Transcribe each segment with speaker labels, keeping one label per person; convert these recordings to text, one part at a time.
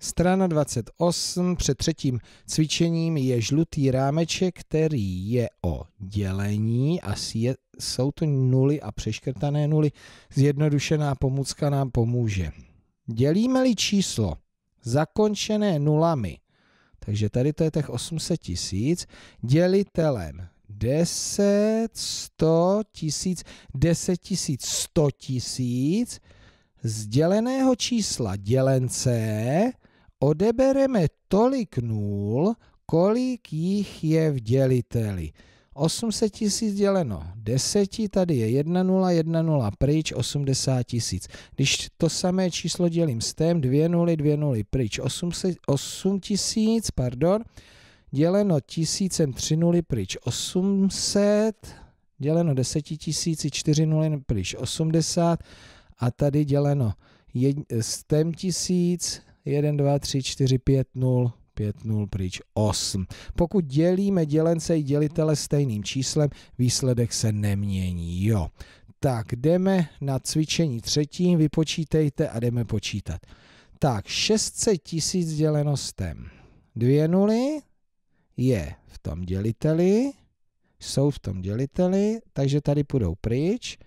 Speaker 1: Strana 28 před třetím cvičením je žlutý rámeček, který je o dělení a je, jsou to nuly a přeškrtané nuly. Zjednodušená pomůcka nám pomůže. Dělíme-li číslo zakončené nulami, takže tady to je těch 800 tisíc, dělitelem 10, 100 tisíc, 10 tisíc, 100 tisíc, z děleného čísla dělence odebereme tolik nul, kolik jich je v děliteli. 800 tisíc děleno 10, tady je 1 nula, 1 nula pryč, 80 tisíc. Když to samé číslo dělím s tém, 2 nuly, 2 nuly pryč, 8 tisíc, pardon, děleno tisícem 3 nuly pryč, 800, děleno 10 tisíci, 4 nuly pryč, 80 a tady děleno jed, s tém tisíc, 1, 2, 3, 4, 5, 0, 5, 0, pryč 8. Pokud dělíme dělence i dělitele stejným číslem, výsledek se nemění, jo. Tak jdeme na cvičení třetí, vypočítejte a jdeme počítat. Tak, 600 tisíc dělenostem. Dvě nuly je v tom děliteli, jsou v tom děliteli, takže tady půjdou pryč.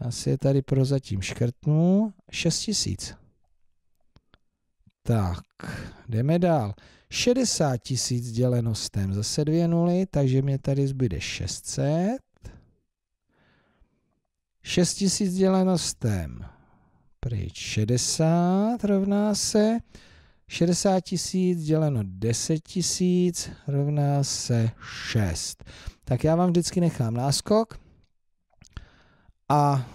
Speaker 1: Já si je tady prozatím škrtnu. 6 tisíc. Tak, jdeme dál. 60 tisíc děleno s tém zase dvě nuly, takže mě tady zbyde 600. 6 tisíc děleno s tém pryč 60 rovná se 60 tisíc děleno 10 tisíc rovná se 6. Tak já vám vždycky nechám náskok a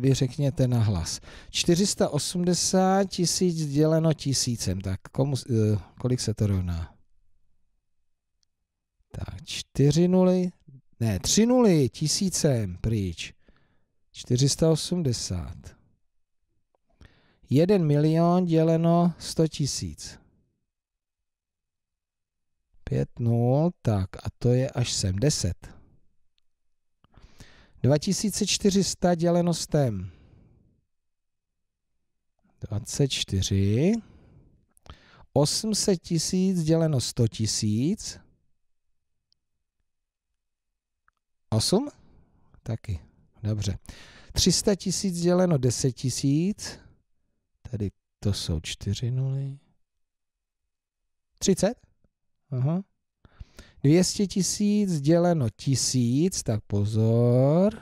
Speaker 1: vy řekněte na hlas. 480 tisíc děleno tisícem, tak komu, eh, kolik se to rovná? Tak čtyři nuly, ne, tři nuly tisícem pryč. 480. 1 milion děleno 100 tisíc. 5 nul, tak a to je až 70. 10. 2400 děleno stem. 24. 800 tisíc děleno 100 tisíc. 8? Taky. Dobře. 300 tisíc děleno 10 tisíc. Tady to jsou čtyři nuly. 30? Aha. 200 tisíc děleno tisíc, tak pozor,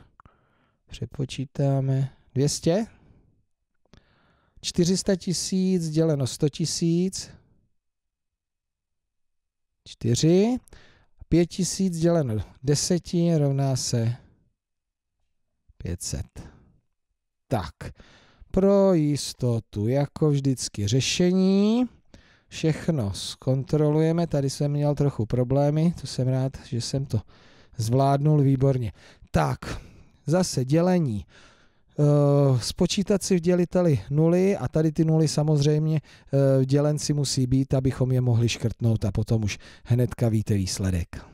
Speaker 1: přepočítáme 200. 400 tisíc děleno 100 tisíc, 4. 5 tisíc děleno 10 rovná se 500. Tak, pro jistotu, jako vždycky řešení, všechno zkontrolujeme. Tady jsem měl trochu problémy, to jsem rád, že jsem to zvládnul výborně. Tak, zase dělení. Uh, spočítat si v děliteli nuly a tady ty nuly samozřejmě eh, v dělenci musí být, abychom je mohli škrtnout a potom už hnedka víte výsledek.